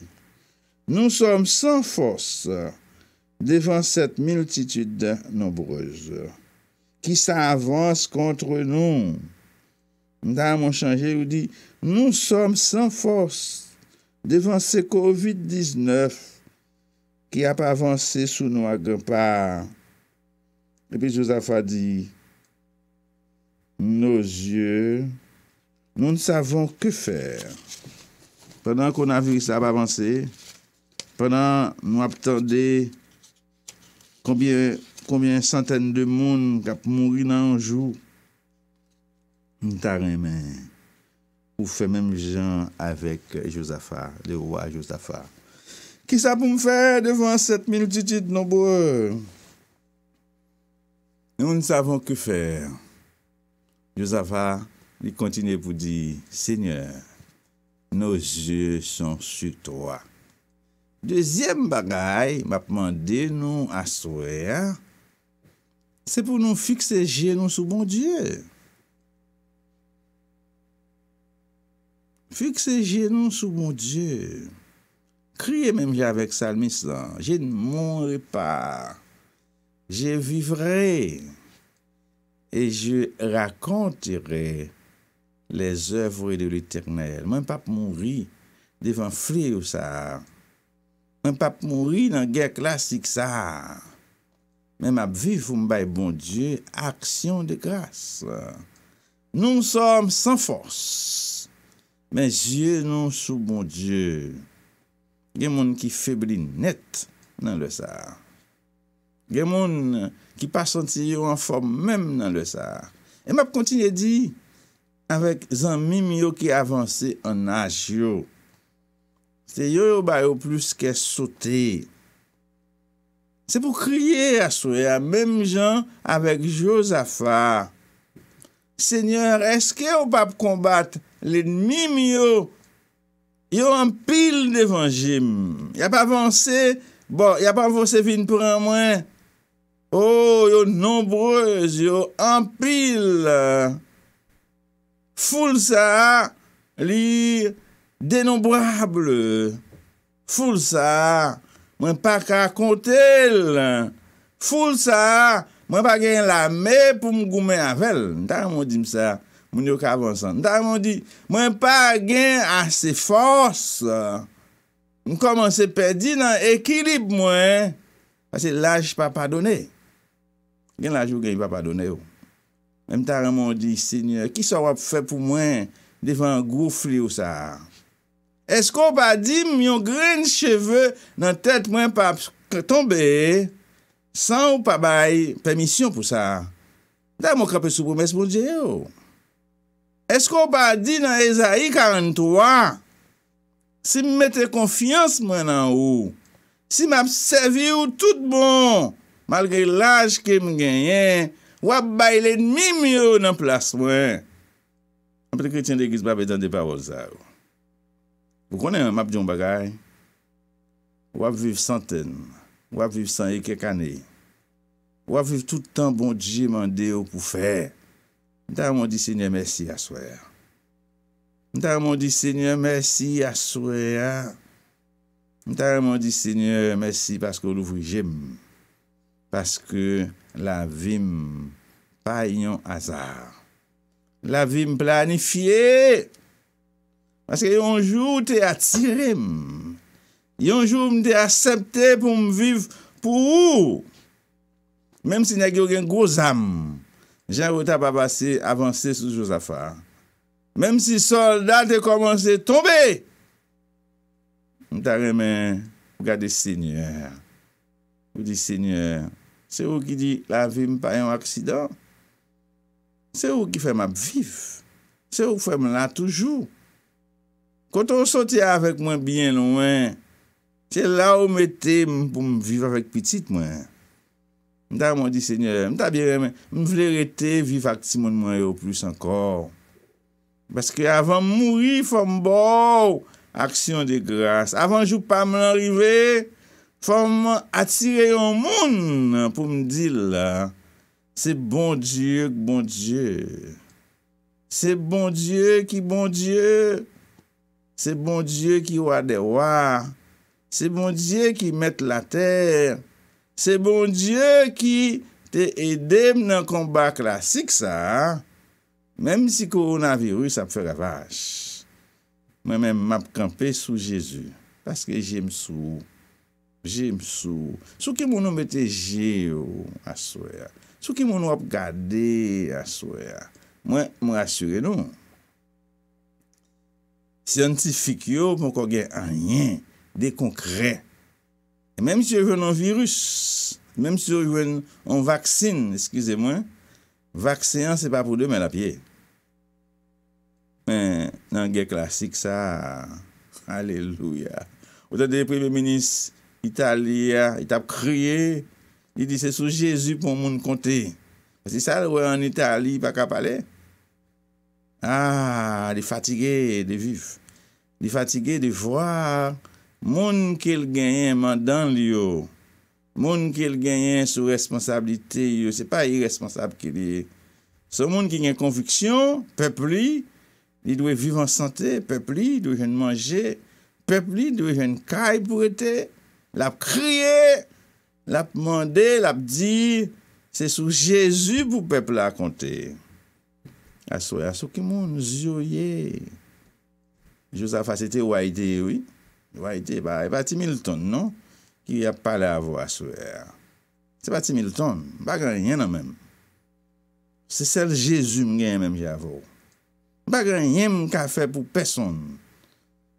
nous sommes sans force devant cette multitude nombreuse. ki sa avanse kontre nou. Mda mwen chanje, ou di, nou som san fos devan se COVID-19 ki a pa avanse sou nou agen pa. Epi, jous a fwa di, nou zye, nou nou savon ke fèr. Pendan kon a vi ki sa pa avanse, pendan nou ap tande konbyen koumyen santen de moun kap moun rinan jou, mtare men, ou fe menm jan avek Josafat, le wwa Josafat. Ki sa pou m fè devan set mil titit nobou? Nou n sa voun kou fè. Josafat li kontine pou di, seigneur, nou zye son su toa. Dezyem bagay, mapman denon aswea, Se pou nou fikse jenon sou bon Diyo. Fikse jenon sou bon Diyo. Kriye menm javek salmis lan. Je ne mourri pa. Je vivre. Je vivre. Et je raconterai les oeuvres de l'Eternel. Men pap mourri devan fli ou sa. Men pap mourri nan gen klasik sa. Men pap mourri nan gen klasik sa. Mè m ap viv ou m bay bon die, aksyon de grase. Nou m som san fos, mè zye nou sou bon die. Gen moun ki febri net nan le sar. Gen moun ki pa chanti yo an form mèm nan le sar. E m ap konti ye di, avèk zan mim yo ki avansè an as yo. Se yo yo bay yo plus ke sotey. Se pou kriye a souye a menm jan avek Josafa. Senyor, eske ou pa pou kombat l'enmim yo? Yo anpil devan jim. Ya pa avanse, bon, ya pa avanse vin pou an mwen. Oh, yo nombrez, yo anpil. Foul sa li denombrable. Foul sa... Mwen pa ka kontel, foul sa, mwen pa gen la me pou m goumen avel. Mwen ta remon di msa, mwen yo ka avansan. Mwen ta remon di, mwen pa gen ase fos, mwen koman se pedi nan ekilib mwen. Ase laj pa padone. Gen laj ou gen pa padone ou. Mwen ta remon di, seigne, ki sa wap fe pou mwen devan gro fri ou sa a. Es kon pa di myon gren cheve nan tèt mwen pa tombe san ou pa baye permisyon pou sa? Da mwen kapè sou pou mwen espondye yo. Es kon pa di nan Ezaï 43 si mwen mette konfiyans mwen nan ou? Si mwen apsevi ou tout bon malge l'aj ke mwen genyen wap baye lè nmi mwen nan plas mwen? Anpre kretien de Gizbab etan de parol sa ou. Ou konen map di yon bagay? Ou ap viv santen? Ou ap viv sanye kek ane? Ou ap viv toutan bon di jim an deyo pou fe? Mta moun di seigne, mersi aswea. Mta moun di seigne, mersi aswea. Mta moun di seigne, mersi paske louvou jim. Paske la vim pa yon azar. La vim planifiye. Paske yonjou te atirem. Yonjou mte asepte pou mviv pou ou. Mem si ne gyo gen gwo zam. Jan wote a pa pase avanse sou jous afa. Mem si soldat te komanse tombe. Mta remen, mga de seigneur. Ou di seigneur, se ou ki di la vim pa yon aksidan. Se ou ki fèm ap viv. Se ou fèm la toujou. konton sote avèk mwen byen loun, tè la ou mètè m pou m viv avèk pitit mwen. M ta remondi sènyè, m ta bire men, m vle retè viv ak si moun mwen yo plus ankor. Baske avan m mouri, fò m bòw, aksyon de grase. Avan jou pa m l'anrive, fò m atire yon moun pou m dil la. Se bon djèk, bon djèk. Se bon djèk, ki bon djèk. Se bon Diyo ki wade wwa. Se bon Diyo ki met la ter. Se bon Diyo ki te edem nan komba klasik sa. Mem si koronavirus ap fere vache. Mwen men map kampe sou Jezu. Paske jem sou. Jem sou. Sou ki moun nou mette je ou aswe. Sou ki moun nou ap gade aswe. Mwen mou rasyure nou ou. Siyantifik yo, mwen kon gen an yen, de konkren. Mem si yo jwen an virus, mem si yo jwen an vaksin, eskize mwen, vaksin an se pa pou de men la pie. Men, nan gen klasik sa, aleluya. Ote de pribe menis, itali ya, itap kriye, li di se sou jesu pou moun konte. Si sa wè an itali, pa kap ale, Ah, li fatigè de viv. Li fatigè de vwa moun ke l genyen mandan li yo. Moun ke l genyen sou responsabilite yo. Se pa irresponsable ke li. Sou moun ki genye konviksyon, pep li, li dwe vivan sante, pep li, li dwe jen manje, pep li, li dwe jen kay pou ete. Lap kriye, lap mande, lap di, se sou Jezu pou pep la akonteye. Aswè, aswè ki moun zyo ye. Jou sa fasyete wajde, wajde, wajde, ba, e bati mil ton, non? Ki wè pa la avò aswè. E se bati mil ton, bagran yen an men. Se sel jesu mwen gen men javò. Bagran yen mwen ka fè pou peson.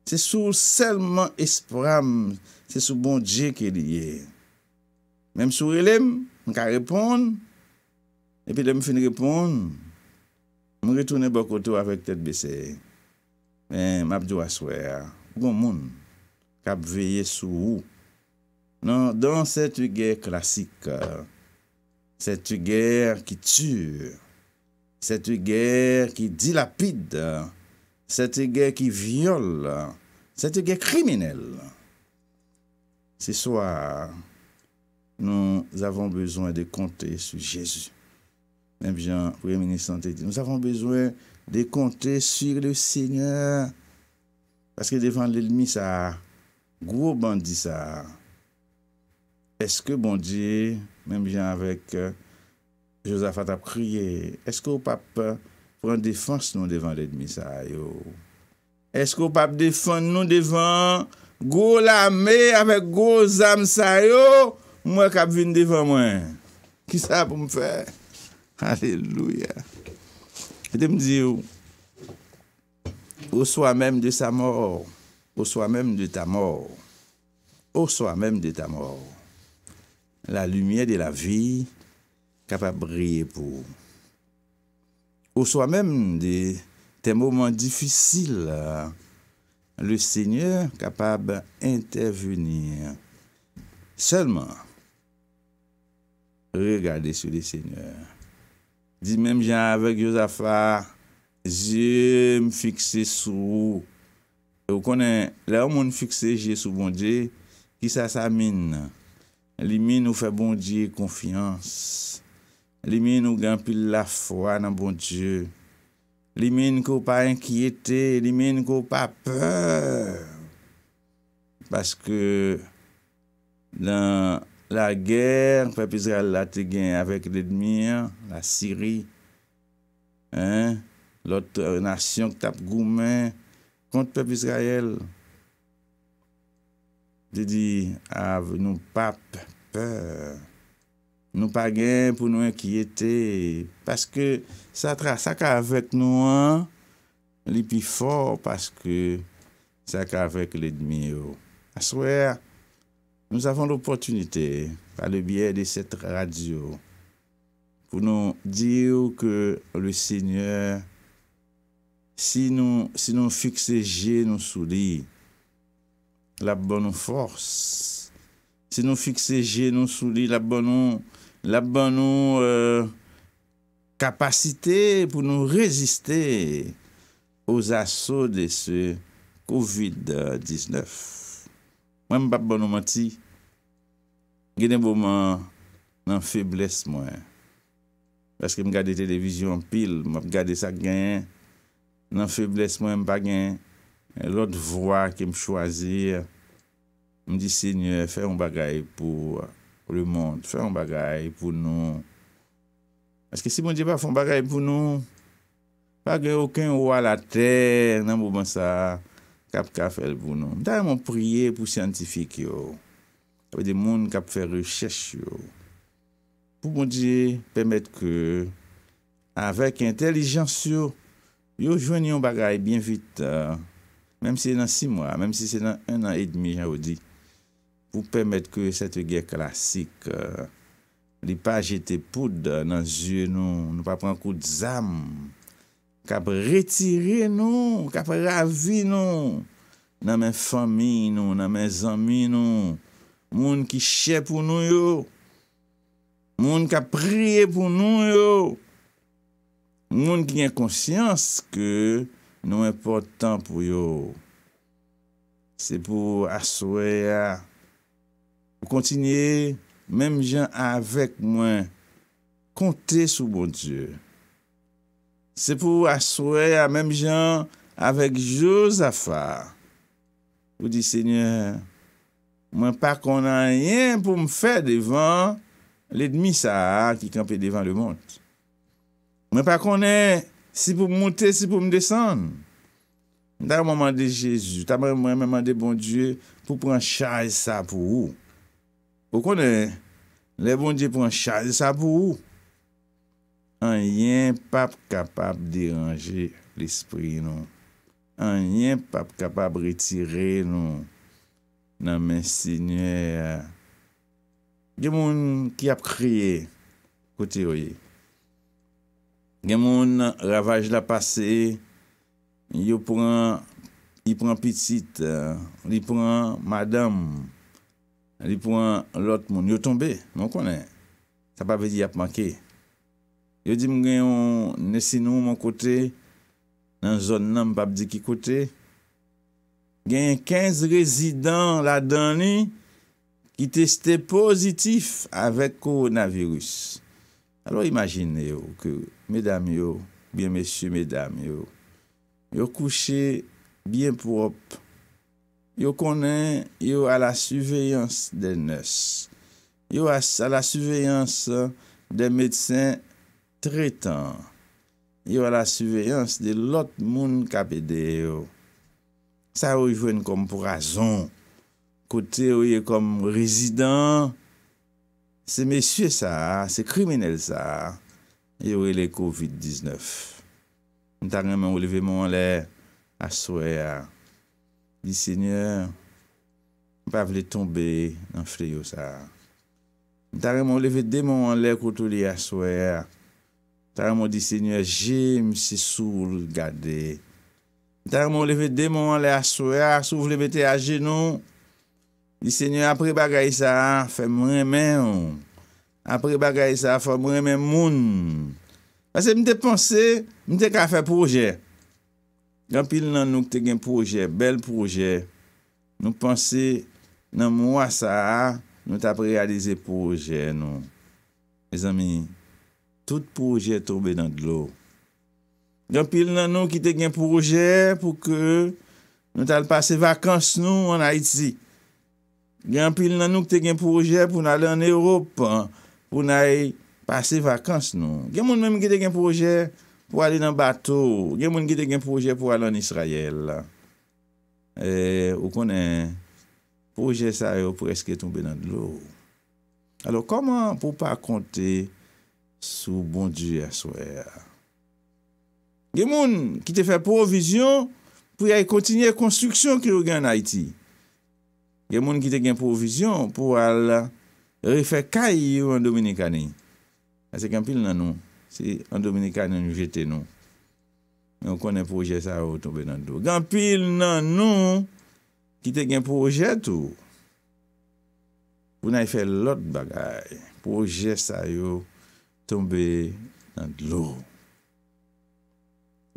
Se sou selman espram, se sou bon dje ke liye. Men msou relèm, mwen ka repon, epi de m fin repon, Je retourne beaucoup de avec tête baissée. Mais je sur dans cette guerre classique, cette guerre qui tue, cette guerre qui dilapide, cette guerre qui viole, cette guerre criminelle. Ce soir, nous avons besoin de compter sur Jésus. Mèm jan, prèmènisante, nou savon bezwen de kontè sur le Seigneur. Paske devan lèdmi sa, gwo bandi sa. Eske bondi, mèm jan avèk euh, Josafat ap kriye, eske ou pap prèm defans nou devan lèdmi sa, yo. Eske ou pap defans nou devan gwo lame avèk gwo zam sa, yo. Mwen kap vin devan mwen. Ki sa pou mwen fèr? Alléluia. Et de me dire, au soi-même de sa mort, au soi-même de ta mort, au soi-même de ta mort, la lumière de la vie capable de briller pour. Au soi-même de tes moments difficiles, le Seigneur capable d'intervenir. Seulement, regardez sur le Seigneur. di menm jan avek yo zafar, zye m fikse sou, yo e konen, la ou moun fikse zye sou bon diye, ki sa sa min nan, li min ou fe bon diye konfiyans, li min ou gen pil la fwa nan bon diye, li min kou pa enkiyete, li min kou pa pe, paske, nan, la gèr, pep Israel la te gen avèk lèdmi, la siri, lòt euh, nasyon tap goumen, kont pep Israel, de di av nou pap, nou pagèm pou nou enkiyete, paske sa ka avèk nou an, lèpi for, paske sa ka avèk lèdmi ou oh. aswèr, nous avons l'opportunité, par le biais de cette radio, pour nous dire que le Seigneur, si nous, si nous fixons nous souliers, la bonne force, si nous fixons nous souliers, la bonne, la bonne euh, capacité pour nous résister aux assauts de ce COVID-19. même pas ne Gine pouman nan febles mwen. Baske m gade televizyon pil, m ap gade sa gen, nan febles mwen m bagen. Lot vwa ki m chwazi, m di seigne, fè yon bagay pou le moun, fè yon bagay pou nou. Baske si m di ba fè yon bagay pou nou, pa gen okan wala te, nan pouman sa kapka fè l pou nou. Da yon m priye pou siyantifik yo ou. Ou di moun kap fè rechèche yo. Pou moun diye pèmèt kè avèk intelijans yo, yo jwen yon bagay bien vit. Euh, mèm si nan si mwa, mèm si se nan un nan et demi jan ou di. Pou pèmèt kè sete gè klasik euh, li pa jete poud nan zye nou, nou pa pran kout zan. Kap retire nou, kap ravi nou, nan men fami nou, nan men zami nou. Moun ki chè pou nou yo. Moun ki a priye pou nou yo. Moun ki nye konsyans ke nou e portan pou yo. Se pou aswe ya. Ou kontinye, mem jan avek mwen. Konti sou bon Diyo. Se pou aswe ya, mem jan avek Josafa. Ou di Seigneur. Mwen pa konan yen pou m'fè devan l'edmisa ki kampe devan le mounk. Mwen pa konan si pou moutè, si pou m'desan. Da yon mouman de Jésus, ta mouman mouman de bon Dieu pou pran chal sa pou ou. Pou konan le bon Dieu pran chal sa pou ou. An yen pap kapab deranje l'esprit nou. An yen pap kapab retire nou. Nan men sinye, gen moun ki ap kriye kote yo ye. Gen moun ravaj la pase, yo pran, yi pran pitit, li pran madam, li pran lot moun, yo tombe, moun konen. Sa pape di ap make. Yo di moun gen yon nesino moun kote, nan zon nan pape di ki kote. gen 15 rezidant la dani ki testè pozitif avèk koronavirous. Alo imagine yo ke medam yo, byen mesye medam yo, yo kouche byen prop, yo konen yo a la suveyans de nes, yo a la suveyans de medsen tretan, yo a la suveyans de lot moun kapede yo, Sa ou y vwen konm pou razon. Kote ou y konm rezidant. Se mesye sa, se krimenel sa. Yo y le COVID-19. M ta reman ou leve moun lè aswe. Di seigneur, m pa vle tombe nan friyo sa. M ta reman ou leve de moun lè kote ou li aswe. M ta reman di seigneur, jem se sou gade. Ta moun leve de moun ale a souya, souv leve te a genou. Di se nye apre bagay sa a, fe mwen men ou. Apre bagay sa a, fe mwen men moun. Pase mwen te pense, mwen te ka fe proje. Gampil nan nou te gen proje, bel proje. Nou pense nan mou a sa a, nou ta prealize proje nou. E zami, tout proje toube dan glou. Gyan pil nan nou ki te gen proje pou ke nou tal pase vakans nou an Haiti. Gyan pil nan nou ki te gen proje pou nan alè an Europe pou nan pase vakans nou. Gyan moun mèm ki te gen proje pou alè nan bateau. Gyan moun ki te gen proje pou alè an Israel. E ou konen proje sa yo pou eske tombe nan lò. Alo koman pou pa konte sou bon di aswe a? Gen moun ki te fè provizyon pou yay kontinye konstruksyon ki yo gen Haiti. Gen moun ki te gen provizyon pou al refè kaj yo an Dominika ni. Ase gen pil nan nou. Si an Dominika ni an JT nou. Yon konen proje sa yo tombe nan do. Gen pil nan nou ki te gen proje tou. Pou nan yon fè lot bagay. Proje sa yo tombe nan do.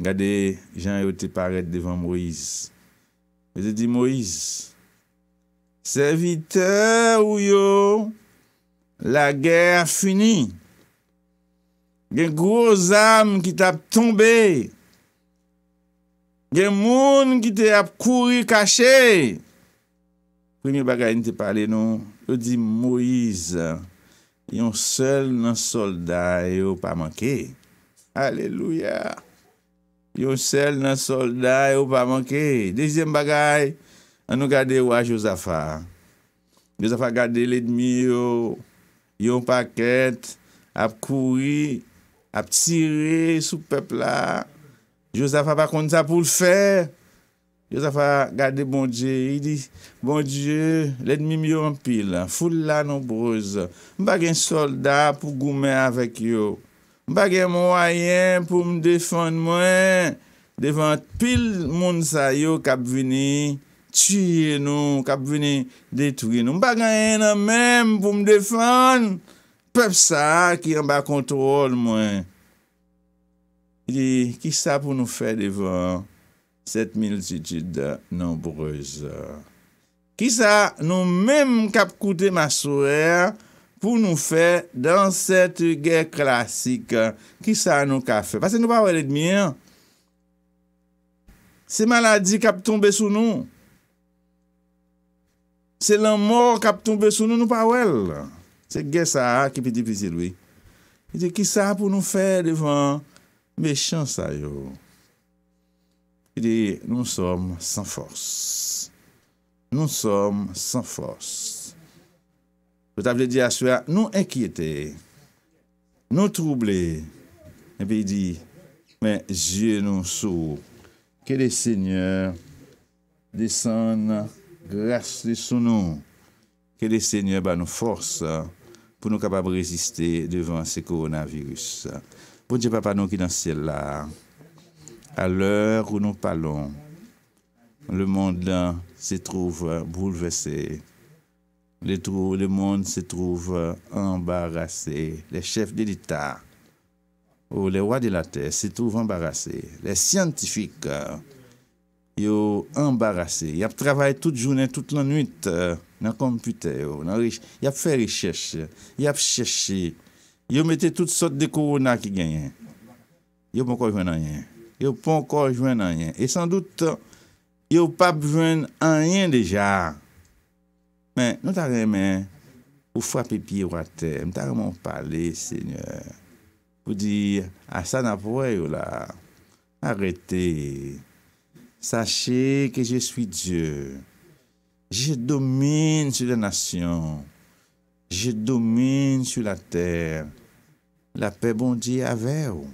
Gade, jan yo te paret devan Moïse. Yo te di Moïse, servite ou yo, la gère fini. Gen groz am ki te ap tombe. Gen moun ki te ap kouri kache. Primi bagay n te pale nou, yo di Moïse, yon sel nan solda yo pa manke. Aleluya. Yon sel nan solday ou pa manke. Dezyem bagay, an nou gade waj Yosafa. Yosafa gade ledmi yo, yon paket, ap kouri, ap tire sou pepla. Yosafa pa konde sa pou l'fè. Yosafa gade bon dje, yi di, bon dje, ledmi myon pil. Fou la nombrose, bagen solday pou goumen avèk yo. Mpa gen mwa yen pou mdefon mwen, devan pil moun sa yo kap vini, tiyen nou, kap vini detuyen nou. Mpa gen yon mwen pou mdefon, pep sa ki an ba kontrol mwen. Ki sa pou nou fe devan, set mil jitid nanboureze. Ki sa nou menm kap koute masouèr, pou nou fè dan sèt gè klasik. Kisa nou ka fè? Pase nou pa wèl et mien. Se maladi kap tombe sou nou. Se lan mor kap tombe sou nou, nou pa wèl. Se gè sa a ki piti piti lwi. Kisa pou nou fè devan mechansay yo. Kide, nou som san fòs. Nou som san fòs. Vous avez dit à cela, nous inquiétez, nous troublés. Et puis il dit, mais Dieu nous sauve. Que le Seigneur descende grâce sur nous. Que le Seigneur bat nos pour nous capables de résister devant ce coronavirus. Bon Dieu, Papa, nous qui dans ciel là, à l'heure où nous parlons, le monde se trouve bouleversé. Le trou, le moun se trouv ambarase, euh, le chef de l'état, ou le wad de la terre se trouv ambarase, euh, euh, le scientifique, yo ambarase. Y ap travaye tout jounen, tout l'anuit, nan kompute, yo, nan riche, y ap fè richèche, y ap chèche, yo mette tout sot de korona ki genyen. Yo pou konjwen anyen, yo pou konjwen anyen, et sans doute, yo pou konjwen anyen deja. Mais Mais nou ta remen, ou à terre. terre. Nous t'avons parlé seigneur, dire, ah, « à ça na pas là, là. Arrêtez. Sachez que je suis Dieu, je domine sur la nation. je domine sur la terre, la paix bon Dieu avec vous.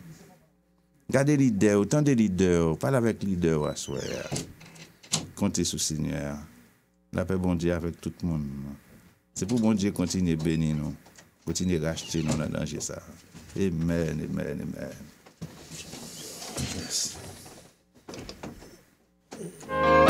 Gardez l'idée, autant de leaders, parle avec les à soir. Comptez sur le Seigneur. La paix bon Dieu avec tout le monde. C'est pour bon Dieu continuer à bénir nous, continuer à racheter nous dans danger ça. Amen, amen, amen.